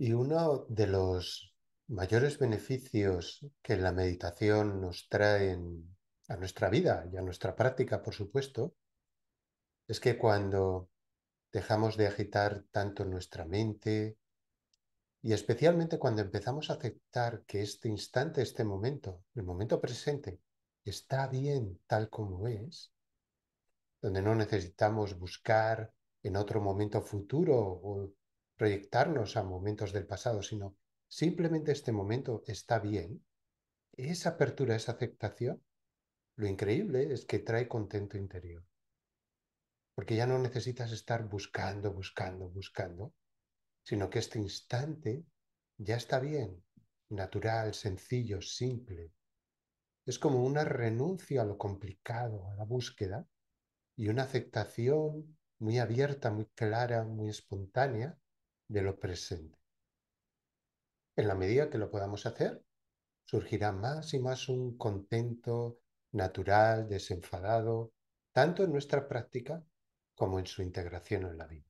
Y uno de los mayores beneficios que la meditación nos trae a nuestra vida y a nuestra práctica, por supuesto, es que cuando dejamos de agitar tanto nuestra mente y especialmente cuando empezamos a aceptar que este instante, este momento, el momento presente, está bien tal como es, donde no necesitamos buscar en otro momento futuro o proyectarnos a momentos del pasado, sino simplemente este momento está bien. Esa apertura, esa aceptación, lo increíble es que trae contento interior. Porque ya no necesitas estar buscando, buscando, buscando, sino que este instante ya está bien, natural, sencillo, simple. Es como una renuncia a lo complicado, a la búsqueda, y una aceptación muy abierta, muy clara, muy espontánea de lo presente. En la medida que lo podamos hacer, surgirá más y más un contento natural, desenfadado, tanto en nuestra práctica como en su integración en la vida.